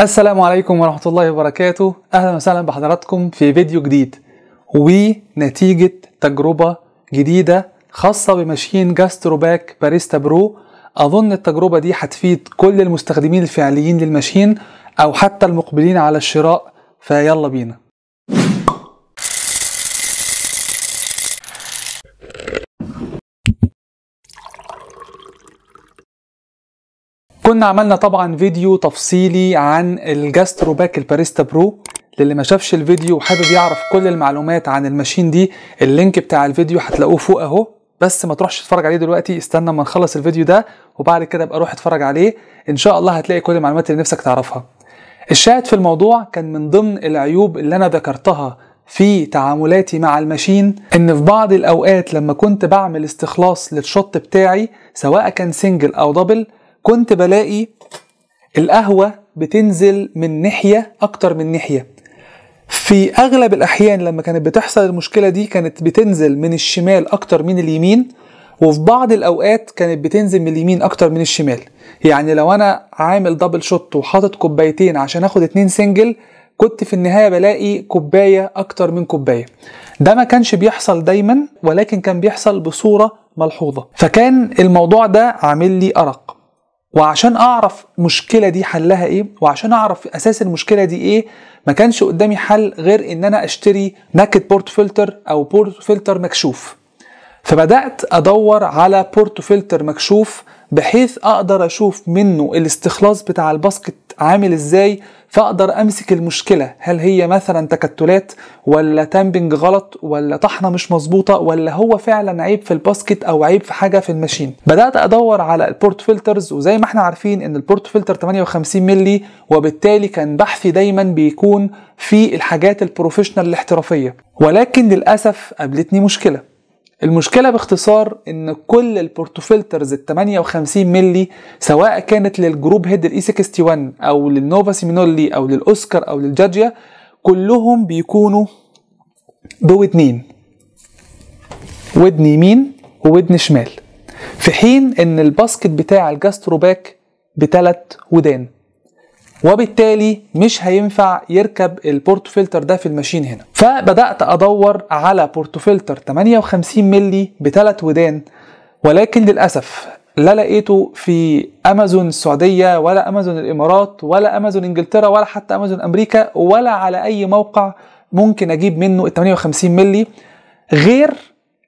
السلام عليكم ورحمة الله وبركاته أهلا وسهلا بحضراتكم في فيديو جديد ونتيجة تجربة جديدة خاصة بماشين جاستروباك باريستا برو أظن التجربة دي هتفيد كل المستخدمين الفعليين للماشين أو حتى المقبلين على الشراء فيلا بينا كنا عملنا طبعا فيديو تفصيلي عن الجاسترو باك الباريستا برو للي ما شافش الفيديو وحابب يعرف كل المعلومات عن الماشين دي اللينك بتاع الفيديو هتلاقوه فوق اهو بس ما تروحش تتفرج عليه دلوقتي استنى ما نخلص الفيديو ده وبعد كده ابقى روح اتفرج عليه ان شاء الله هتلاقي كل المعلومات اللي نفسك تعرفها الشاهد في الموضوع كان من ضمن العيوب اللي انا ذكرتها في تعاملاتي مع الماشين ان في بعض الاوقات لما كنت بعمل استخلاص للشوت بتاعي سواء كان سنجل او دبل كنت بلاقي القهوة بتنزل من ناحية أكتر من ناحية في أغلب الأحيان لما كانت بتحصل المشكلة دي كانت بتنزل من الشمال أكتر من اليمين وفي بعض الأوقات كانت بتنزل من اليمين أكتر من الشمال يعني لو أنا عامل دبل شوت وحاطط كوبايتين عشان آخد اتنين سنجل كنت في النهاية بلاقي كوباية أكتر من كوباية ده ما كانش بيحصل دايما ولكن كان بيحصل بصورة ملحوظة فكان الموضوع ده عامل لي أرق وعشان اعرف المشكله دي حلها ايه وعشان اعرف اساس المشكله دي ايه ما كانش قدامي حل غير ان انا اشتري ناكت بورت فلتر او بورت فلتر مكشوف فبدأت أدور على بورت فلتر مكشوف بحيث أقدر أشوف منه الاستخلاص بتاع الباسكت عامل إزاي فأقدر أمسك المشكلة هل هي مثلا تكتلات ولا تامبنج غلط ولا طحنة مش مظبوطة ولا هو فعلا عيب في الباسكت أو عيب في حاجة في الماشين بدأت أدور على البورت فلترز وزي ما احنا عارفين إن البورت فلتر 58 ملي وبالتالي كان بحثي دايما بيكون في الحاجات البروفيشنال الاحترافية ولكن للأسف قابلتني مشكلة المشكلة باختصار ان كل البورتوفلترز ال 58 ملي سواء كانت للجروب هيد الاي 61 e او للنوفا سيمينولي او للاوسكار او للجاجيا كلهم بيكونوا بودنين اتنين ودن يمين وودن شمال في حين ان الباسكت بتاع الجاستروباك بتلات ودان وبالتالي مش هينفع يركب البورتو فلتر ده في الماشين هنا فبدأت أدور على بورتو فلتر 58 ملي بثلاث ودان ولكن للأسف لا لقيته في امازون السعوديه ولا امازون الامارات ولا امازون انجلترا ولا حتى امازون امريكا ولا على اي موقع ممكن اجيب منه ال 58 ملي غير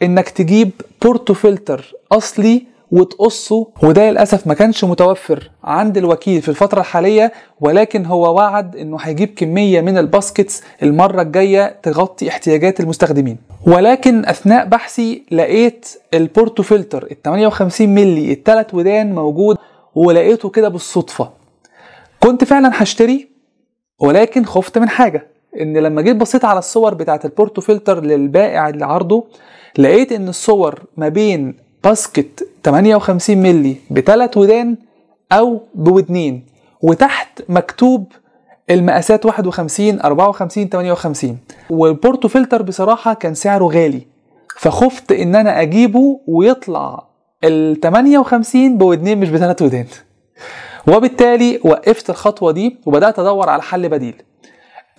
انك تجيب بورتو فلتر اصلي وتقصه وده للاسف ما كانش متوفر عند الوكيل في الفتره الحاليه ولكن هو وعد انه هيجيب كميه من الباسكتس المره الجايه تغطي احتياجات المستخدمين ولكن اثناء بحثي لقيت البورتو فلتر ال 58 مللي الثلاث ودان موجود ولقيته كده بالصدفه كنت فعلا هشتري ولكن خفت من حاجه ان لما جيت بصيت على الصور بتاعه البورتو فلتر للبائع اللي عرضه لقيت ان الصور ما بين باسكت 58 مللي بثلاث ودان او بودنين وتحت مكتوب المقاسات 51 54 58 والبورتو فلتر بصراحه كان سعره غالي فخفت ان انا اجيبه ويطلع ال 58 بودنين مش بثلاث ودان وبالتالي وقفت الخطوه دي وبدات ادور على حل بديل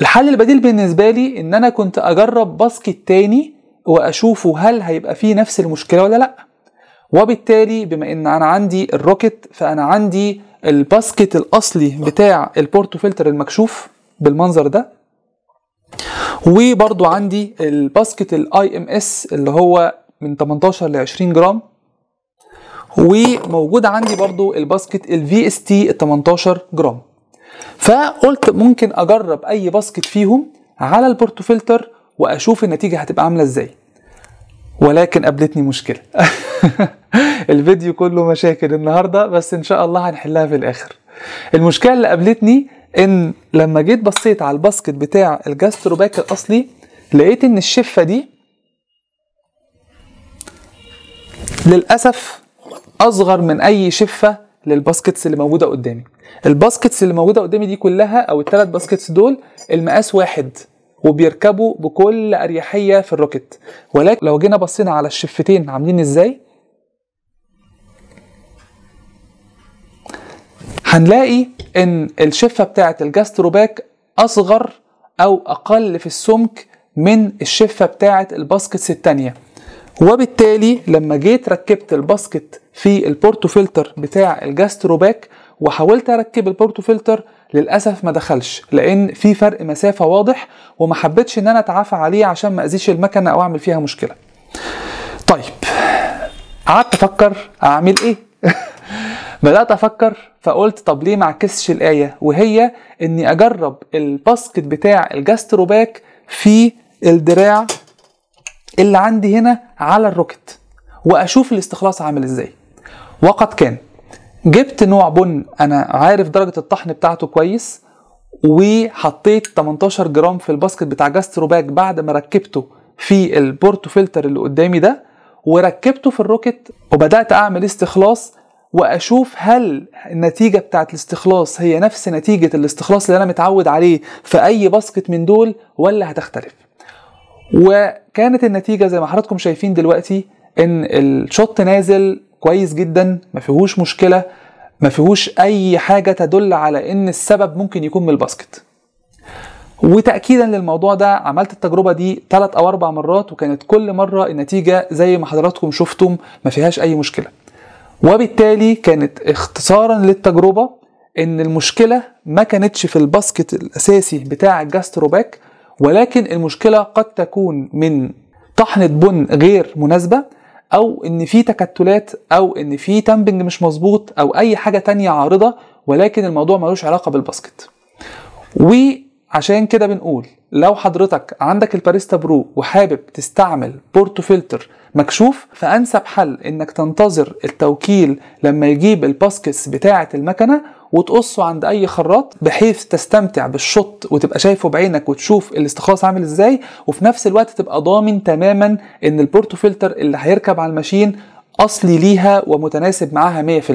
الحل البديل بالنسبه لي ان انا كنت اجرب باسكت تاني واشوفه هل هيبقى فيه نفس المشكله ولا لا وبالتالي بما ان انا عندي الروكت فانا عندي الباسكت الاصلي بتاع البورتو فلتر المكشوف بالمنظر ده وبرضو عندي الباسكت الاي ام اس اللي هو من 18 ل 20 جرام وموجود عندي برضو الباسكت الفي اس تي 18 جرام فقلت ممكن اجرب اي باسكت فيهم على البورتو فلتر واشوف النتيجه هتبقى عامله ازاي ولكن قابلتني مشكله الفيديو كله مشاكل النهارده بس ان شاء الله هنحلها في الاخر المشكله اللي قابلتني ان لما جيت بصيت على الباسكت بتاع الجاستروباك الاصلي لقيت ان الشفه دي للاسف اصغر من اي شفه للباسكتس اللي موجوده قدامي الباسكتس اللي موجوده قدامي دي كلها او الثلاث باسكتس دول المقاس واحد وبيركبوا بكل اريحيه في الروكت ولكن لو جينا بصينا على الشفتين عاملين ازاي هنلاقي ان الشفه بتاعه الجاستروباك اصغر او اقل في السمك من الشفه بتاعه الباسكتس التانية وبالتالي لما جيت ركبت الباسكت في البورتو فلتر بتاع الجاستروباك وحاولت اركب البورتو فلتر للاسف ما دخلش لان في فرق مسافه واضح وما حبيتش ان انا اتعافى عليه عشان ما اذيش المكنه او اعمل فيها مشكله طيب قعدت افكر اعمل ايه بدات افكر فقلت طب ليه ما عكسش الايه وهي اني اجرب الباسكت بتاع الجاستروباك في الدراع اللي عندي هنا على الروكت واشوف الاستخلاص عامل ازاي وقد كان جبت نوع بن انا عارف درجه الطحن بتاعته كويس وحطيت 18 جرام في الباسكت بتاع جاستروباك بعد ما ركبته في البورتو فلتر اللي قدامي ده وركبته في الروكت وبدات اعمل استخلاص واشوف هل النتيجه بتاعه الاستخلاص هي نفس نتيجه الاستخلاص اللي انا متعود عليه في اي باسكت من دول ولا هتختلف وكانت النتيجه زي ما حضراتكم شايفين دلوقتي ان الشوت نازل كويس جدا ما فيهوش مشكله ما فيهوش اي حاجه تدل على ان السبب ممكن يكون من الباسكت وتاكيدا للموضوع ده عملت التجربه دي ثلاث او اربع مرات وكانت كل مره النتيجه زي ما حضراتكم شفتم ما فيهاش اي مشكله وبالتالي كانت اختصارا للتجربة ان المشكلة ما كانتش في الباسكت الاساسي بتاع الجاستروباك ولكن المشكلة قد تكون من طحنة بن غير مناسبة او ان في تكتلات او ان في تامبنج مش مظبوط او اي حاجة تانية عارضة ولكن الموضوع ملوش علاقة بالباسكت وعشان كده بنقول لو حضرتك عندك الباريستا برو وحابب تستعمل بورتو فلتر مكشوف فانسب حل انك تنتظر التوكيل لما يجيب الباسكس بتاعه المكنه وتقصه عند اي خراط بحيث تستمتع بالشط وتبقى شايفه بعينك وتشوف الاستخلاص عامل ازاي وفي نفس الوقت تبقى ضامن تماما ان البورتو فلتر اللي هيركب على الماشين اصلي ليها ومتناسب معاها 100%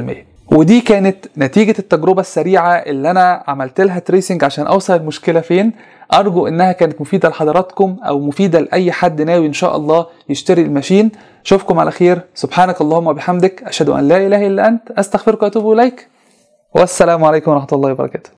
ودي كانت نتيجة التجربة السريعة اللي أنا عملت لها تريسنج عشان أوصل المشكلة فين أرجو إنها كانت مفيدة لحضراتكم أو مفيدة لأي حد ناوي إن شاء الله يشتري الماشين أشوفكم على خير سبحانك اللهم وبحمدك أشهد أن لا إله إلا أنت أستغفرك وأتوب إليك والسلام عليكم ورحمة الله وبركاته